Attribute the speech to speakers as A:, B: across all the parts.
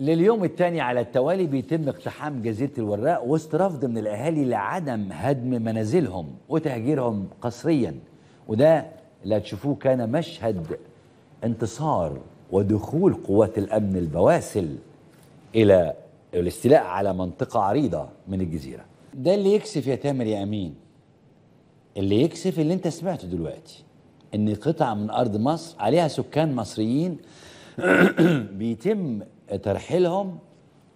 A: لليوم الثاني على التوالي بيتم اقتحام جزيرة الوراق وسط رفض من الأهالي لعدم هدم منازلهم وتهجيرهم قسريا وده اللي هتشوفوه كان مشهد انتصار ودخول قوات الأمن البواسل إلى الاستيلاء على منطقة عريضة من الجزيرة ده اللي يكسف يا تامر يا أمين اللي يكسف اللي انت سمعته دلوقتي ان قطعة من أرض مصر عليها سكان مصريين بيتم ترحيلهم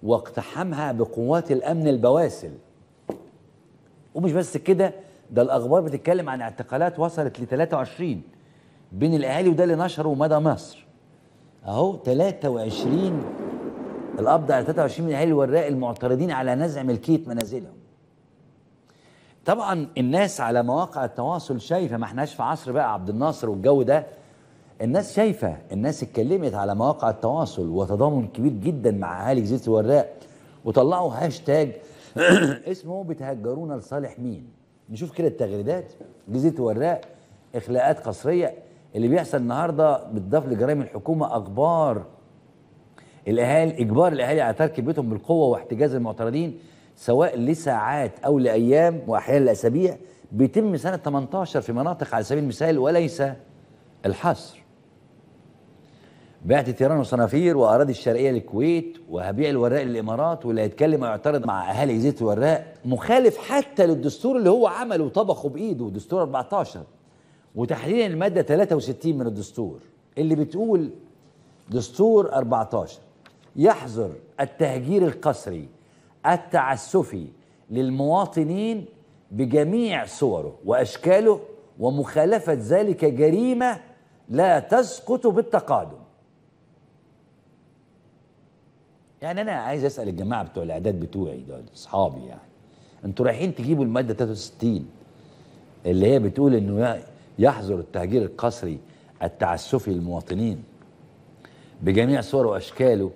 A: واقتحامها بقوات الأمن البواسل ومش بس كده ده الأخبار بتتكلم عن اعتقالات وصلت ل 23 بين الأهالي وده اللي نشره مدى مصر أهو 23 القبض على 23 من أهالي وراء المعترضين على نزع ملكية منازلهم طبعا الناس على مواقع التواصل شايفه ما احناش في عصر بقى عبد الناصر والجو ده الناس شايفه الناس اتكلمت على مواقع التواصل وتضامن كبير جدا مع اهالي جزيره الوراق وطلعوا هاشتاج اسمه بتهجرونا لصالح مين نشوف كده التغريدات جزيره الوراق اخلاقات قصريه اللي بيحصل النهارده بالضاف لجرائم الحكومه اخبار الاهالي اجبار الاهالي على ترك بيتهم بالقوه واحتجاز المعترضين سواء لساعات او لايام واحيانا لاسابيع بيتم سنه 18 في مناطق على سبيل المثال وليس الحصر بعت تيران وصنافير واراضي الشرقيه للكويت وهبيع الوراق للامارات واللي هيتكلم ويعترض مع اهالي زيت الوراق مخالف حتى للدستور اللي هو عمله وطبخه بايده دستور 14 وتحديدا الماده 63 من الدستور اللي بتقول دستور 14 يحظر التهجير القسري التعسفي للمواطنين بجميع صوره واشكاله ومخالفه ذلك جريمه لا تسقط بالتقادم يعني انا عايز اسال الجماعه بتوع الاعداد بتوعي دول اصحابي يعني انتوا رايحين تجيبوا الماده 63 اللي هي بتقول انه يحظر التهجير القسري التعسفي للمواطنين بجميع صوره واشكاله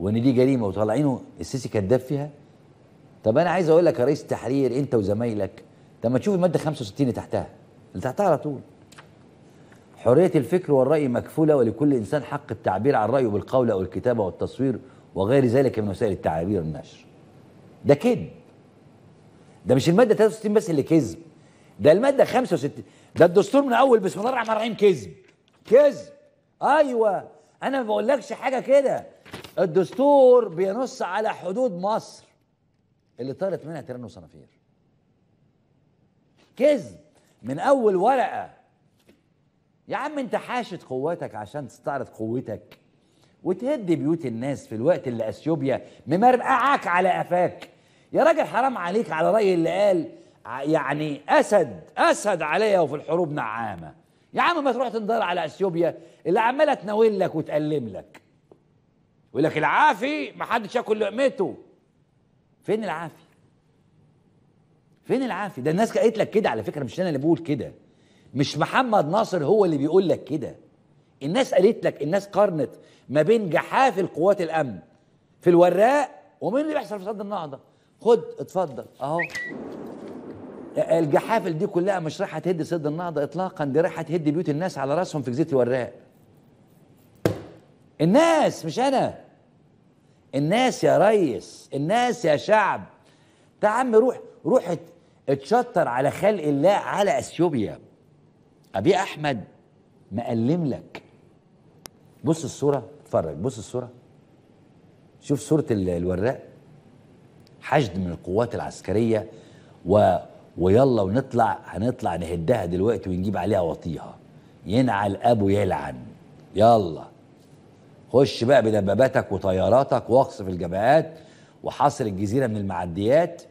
A: وان دي جريمه وطالعينه السيسي كداب فيها طب انا عايز اقول لك يا رئيس التحرير انت وزمايلك طب ما تشوف الماده 65 اللي تحتها اللي تحتها على طول حريه الفكر والراي مكفوله ولكل انسان حق التعبير عن رايه بالقول او الكتابه والتصوير وغير ذلك من وسائل التعابير النشر ده كذب ده مش الماده 63 بس اللي كذب ده الماده 65 ده الدستور من اول بسم الله الرحمن الرحيم كذب كذب ايوه انا ما بقولكش حاجه كده الدستور بينص على حدود مصر اللي طارت منها تيران وصنافير كذب من اول ورقه يا عم انت حاشد قوتك عشان تستعرض قوتك وتهد بيوت الناس في الوقت اللي اثيوبيا ممرقعاك على قفاك يا راجل حرام عليك على راي اللي قال يعني اسد اسد عليا وفي الحروب نعامه يا عم ما تروح تنضر على اثيوبيا اللي عماله تناول لك وتقلم لك يقول لك العافي ما حدش ياكل لقمته فين العافي فين العافي ده الناس قالت لك كده على فكره مش انا اللي بقول كده مش محمد ناصر هو اللي بيقول لك كده الناس قالت لك الناس قارنت ما بين جحافل قوات الامن في الوراق ومين اللي بيحصل في صد النهضه خد اتفضل اهو الجحافل دي كلها مش رايحه تهد صد النهضه اطلاقا دي رايحه تهد بيوت الناس على راسهم في جزيره الوراق الناس مش انا الناس يا ريس الناس يا شعب ده عم روح روح اتشطر على خلق الله على اثيوبيا ابي احمد مقلم لك بص الصوره اتفرج بص الصوره شوف صوره الوراق حشد من القوات العسكريه و ويلا ونطلع هنطلع نهدها دلوقتي ونجيب عليها وطيها ينعل ابو يلعن يلا خش بقى بدباباتك وطياراتك واقصف الجبهات وحاصر الجزيره من المعديات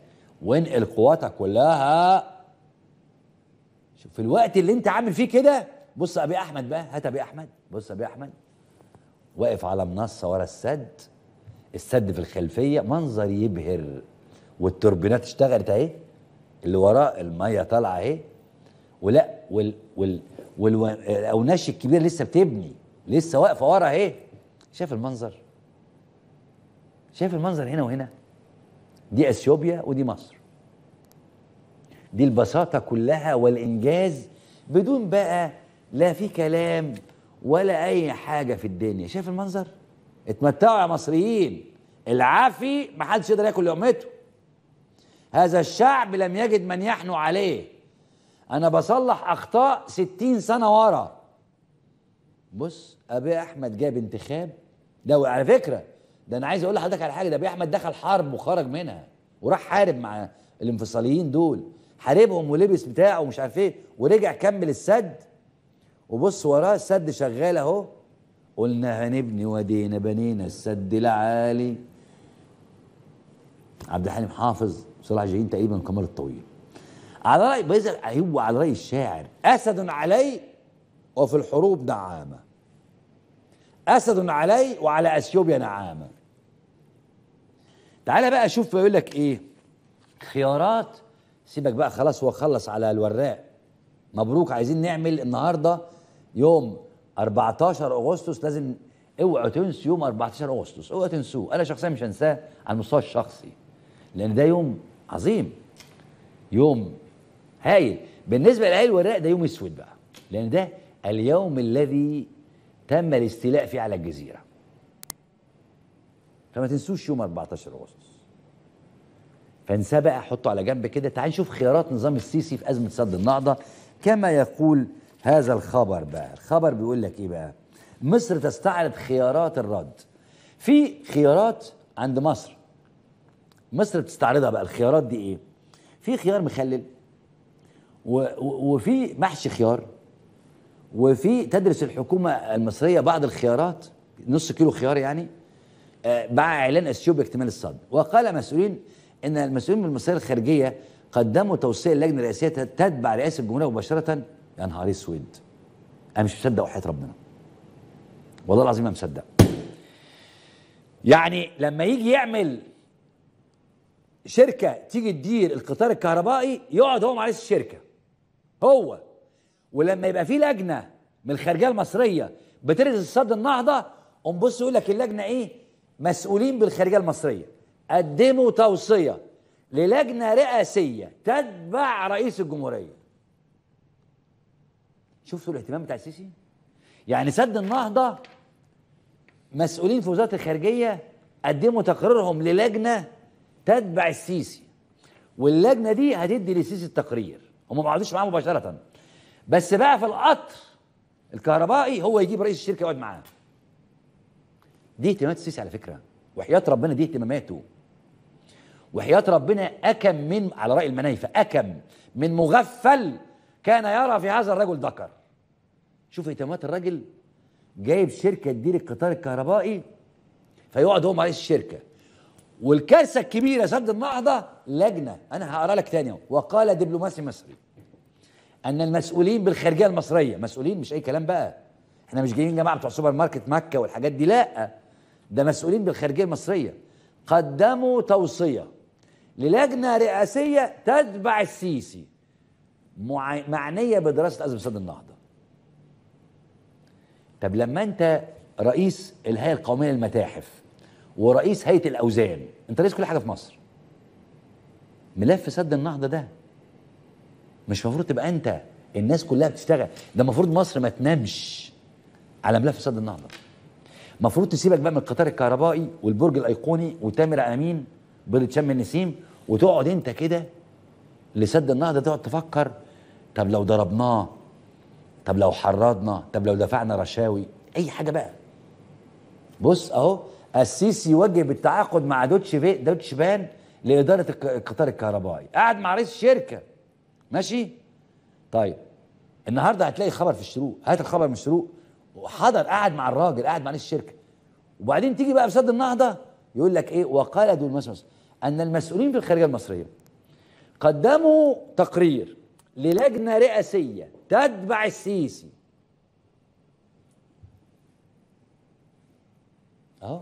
A: وانقل قواتك كلها في الوقت اللي انت عامل فيه كده بص ابي احمد بقى هات ابي احمد بص ابي احمد واقف على منصه ورا السد السد في الخلفيه منظر يبهر والتوربينات اشتغلت اهي اللي وراه الميه طالعه اهي ولا وال وال والاوناش الكبيره لسه بتبني لسه واقفه ورا اهي شايف المنظر شايف المنظر هنا وهنا دي اثيوبيا ودي مصر دي البساطه كلها والانجاز بدون بقى لا في كلام ولا اي حاجه في الدنيا شايف المنظر اتمتعوا يا مصريين العافي ما حدش يقدر ياكل لقمته هذا الشعب لم يجد من يحنو عليه انا بصلح اخطاء ستين سنه ورا بص ابي احمد جاب انتخاب ده على فكره ده انا عايز اقول لحضرتك على حاجه ده ابي احمد دخل حرب وخرج منها وراح حارب مع الانفصاليين دول حاربهم ولبس بتاعه ومش عارف ايه ورجع كمل السد وبص وراه السد شغال اهو قلنا هنبني ودينا بنينا السد العالي عبد الحليم حافظ صلاح جايين تقريبا القمر الطويل على رأي بيزر هو على رأي الشاعر أسد علي وفي الحروب نعامة أسد علي وعلى أثيوبيا نعامة تعالى بقى شوف بيقول لك إيه خيارات سيبك بقى خلاص هو خلص على الوراق مبروك عايزين نعمل النهارده يوم 14 اغسطس لازم اوعوا تنسوا يوم 14 اغسطس اوعوا تنسوه انا شخصيا مش هنساه على المستوى الشخصي لان ده يوم عظيم يوم هايل بالنسبه للعيال الوراق ده يوم اسود بقى لان ده اليوم الذي تم الاستيلاء فيه على الجزيره فما تنسوش يوم 14 اغسطس فانساه بقى حطه على جنب كده تعال نشوف خيارات نظام السيسي في ازمه سد النهضه كما يقول هذا الخبر بقى الخبر بيقول لك ايه بقى مصر تستعرض خيارات الرد في خيارات عند مصر مصر بتستعرضها بقى الخيارات دي ايه في خيار مخلل وفي محشي خيار وفي تدرس الحكومه المصريه بعض الخيارات نص كيلو خيار يعني آه، مع اعلان اثيوبيا اكتمال الصد وقال مسؤولين ان المسؤولين من المصريه الخارجيه قدموا توصيه اللجنه الرئاسيه تتبع رئاسه الجمهوريه مباشره يا نهار اسود انا مش مصدق وحياه ربنا والله العظيم ما مصدق يعني لما يجي يعمل شركه تيجي تدير القطار الكهربائي يقعد هو مع رئيس الشركه هو ولما يبقى في لجنه من الخارجيه المصريه بترز صد النهضه قوم بص يقول لك اللجنه ايه مسؤولين بالخارجيه المصريه قدموا توصيه للجنه رئاسيه تتبع رئيس الجمهوريه شفتوا الاهتمام بتاع السيسي يعني سد النهضه مسؤولين في وزاره الخارجيه قدموا إيه تقريرهم للجنه تتبع السيسي واللجنه دي هتدي للسيسي التقرير هم ما قعدوش معاه مباشره بس بقى في القطر الكهربائي هو يجيب رئيس الشركه يقعد معاه دي اهتمامات السيسي على فكره وحياه ربنا دي اهتماماته وحياه ربنا اكم من على راي المنايفه اكم من مغفل كان يرى في هذا الرجل ذكر شوف اهتمامات الراجل جايب شركه تدير القطار الكهربائي فيقعد هو رئيس الشركه والكارثه الكبيره سد النهضه لجنه انا هقرا لك تاني وقال دبلوماسي مصري ان المسؤولين بالخارجيه المصريه مسؤولين مش اي كلام بقى احنا مش جايين جماعه بتوع سوبر ماركت مكه والحاجات دي لا ده مسؤولين بالخارجيه المصريه قدموا توصيه للجنه رئاسيه تتبع السيسي معنيه بدراسه ازمه سد النهضه طب لما انت رئيس الهيئه القوميه للمتاحف ورئيس هيئه الاوزان انت رئيس كل حاجه في مصر ملف سد النهضه ده مش المفروض تبقى انت الناس كلها بتشتغل ده المفروض مصر ما تنامش على ملف سد النهضه المفروض تسيبك بقى من القطار الكهربائي والبرج الايقوني وتامر امين بيضه شم النسيم وتقعد انت كده لسد النهضه تقعد تفكر طب لو ضربناه طب لو حرضنا طب لو دفعنا رشاوي اي حاجه بقى بص اهو السيسي وجب التعاقد مع دوتش في دوتش بان لاداره القطار الكهربائي قعد مع رئيس الشركه ماشي طيب النهارده هتلاقي خبر في الشروق هات الخبر من الشروق وحضر قعد مع الراجل قعد مع رئيس الشركه وبعدين تيجي بقى في سد النهضه يقول لك ايه وقال دول مثلا ان المسؤولين في الخارجيه المصريه قدموا تقرير للجنة رئاسية تتبع السيسي اهو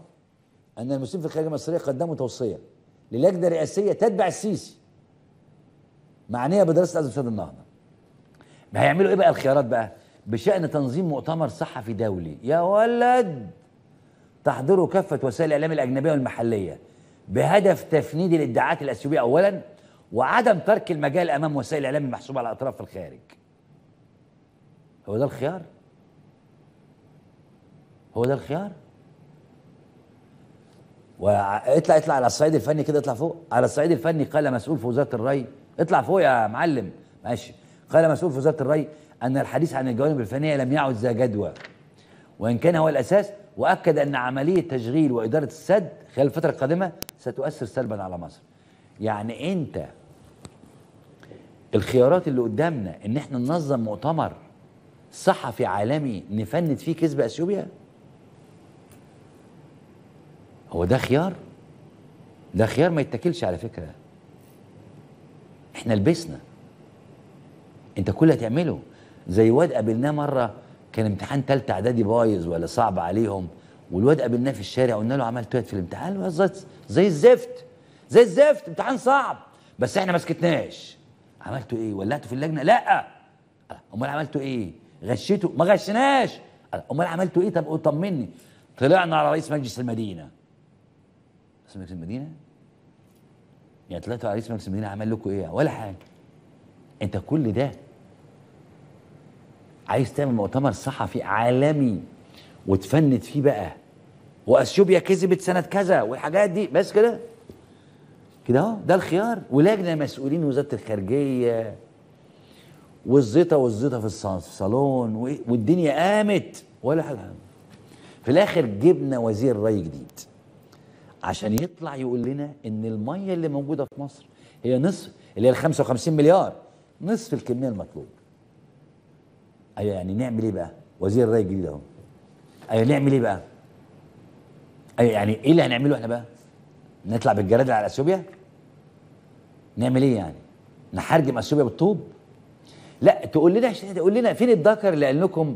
A: ان المسلمين في الخارجيه المصريه قدموا توصيه للجنه رئاسيه تتبع السيسي معنيه بدراسه ازمه سد النهضه هيعملوا ايه بقى الخيارات بقى بشان تنظيم مؤتمر صحفي دولي يا ولد تحضره كافه وسائل الاعلام الاجنبيه والمحليه بهدف تفنيد الادعاءات الاثيوبيه اولا وعدم ترك المجال امام وسائل الاعلام المحسوبه على الاطراف في الخارج هو ده الخيار هو ده الخيار واطلع اطلع على الصعيد الفني كده اطلع فوق على الصعيد الفني قال مسؤول في وزاره الري اطلع فوق يا معلم ماشي قال مسؤول في وزاره الري ان الحديث عن الجوانب الفنيه لم يعد ذا جدوى وان كان هو الاساس واكد ان عمليه تشغيل واداره السد خلال الفتره القادمه ستؤثر سلبا على مصر يعني انت الخيارات اللي قدامنا ان احنا ننظم مؤتمر صحفي عالمي نفند فيه كذب اثيوبيا هو ده خيار ده خيار ما يتاكلش على فكره احنا لبسنا انت كل اللي هتعمله زي واد قابلناه مره كان امتحان تالتة اعدادي بايظ ولا صعب عليهم والواد قابلناه في الشارع قلنا له عملت ايه في الامتحان زي الزفت زي الزفت امتحان صعب بس احنا ما سكتناش عملتوا ايه ولعتوا في اللجنه لا امال عملتوا ايه غشيتوا ما غشناش امال عملتوا ايه طب طمني طلعنا على رئيس مجلس المدينه رئيس مجلس المدينه يعني طلعتوا على رئيس مجلس المدينه عمل لكم ايه ولا حاجه انت كل ده عايز تعمل مؤتمر صحفي عالمي وتفند فيه بقى واثيوبيا كذبت سنه كذا والحاجات دي بس كده كده اهو ده الخيار ولجنه مسؤولين وزاره الخارجيه والزيطه والزيطه في الصالون والدنيا قامت ولا حاجه في الاخر جبنا وزير راي جديد عشان يطلع يقول لنا ان الميه اللي موجوده في مصر هي نصف اللي هي ال 55 مليار نصف الكميه المطلوبه ايوه يعني نعمل ايه بقى وزير الري الجديد اهو ايوه نعمل ايه بقى ايوه يعني ايه اللي هنعمله احنا بقى نطلع بالجرادل على اثيوبيا نعمل ايه يعني نحرجم اثيوبيا بالطوب لا تقول لنا تقول لنا فين الذكر اللي قال لكم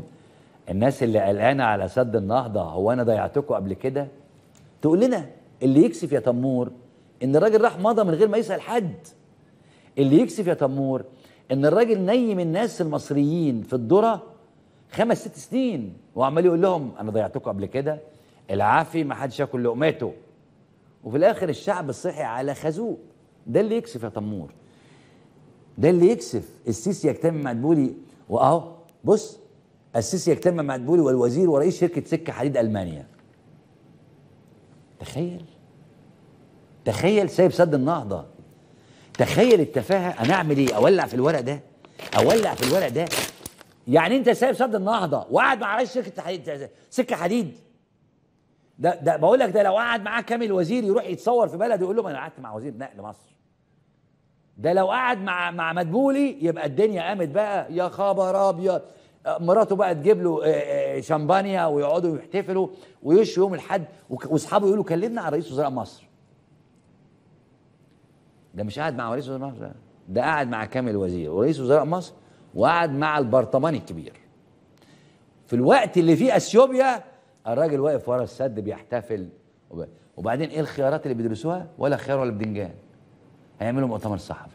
A: الناس اللي قلقانه على سد النهضه هو انا ضيعتكم قبل كده تقول لنا اللي يكسف يا تمور ان الراجل راح مضى من غير ما يسال حد اللي يكسف يا تمور ان الراجل نيم الناس المصريين في الذره خمس ست سنين وعمال يقول لهم انا ضيعتكم قبل كده العافي ما حدش ياكل لقمته وفي الاخر الشعب الصحي على خازوق ده اللي يكسف يا تمور ده اللي يكسف السيسي يجتمع مع دبولي واهو بص السيسي يجتمع مع دبولي والوزير ورئيس شركه سكه حديد المانيا تخيل تخيل سايب سد النهضه تخيل التفاهه انا اعمل ايه اولع في الورق ده اولع في الورق ده يعني انت سايب سد النهضه وقعد مع رئيس شركه حديد سكه حديد ده ده بقول لك ده لو قعد معاه كامل وزير يروح يتصور في بلده يقول لهم انا قعدت مع وزير نقل مصر ده لو قعد مع مع مدبولي يبقى الدنيا قامت بقى يا خبر ابيض آه، مراته بقى تجيب له آه، آه، شمبانيا ويقعدوا يحتفلوا ويشوا يوم الحد واصحابه يقولوا كلمنا على رئيس وزراء مصر ده مش قاعد مع رئيس وزراء مصر ده قاعد مع كامل وزير ورئيس وزراء مصر وقعد مع البرطماني الكبير في الوقت اللي فيه اثيوبيا الراجل واقف ورا السد بيحتفل وبعدين ايه الخيارات اللي بيدرسوها ولا خيار ولا بدنجان هيعملوا مؤتمر صحفي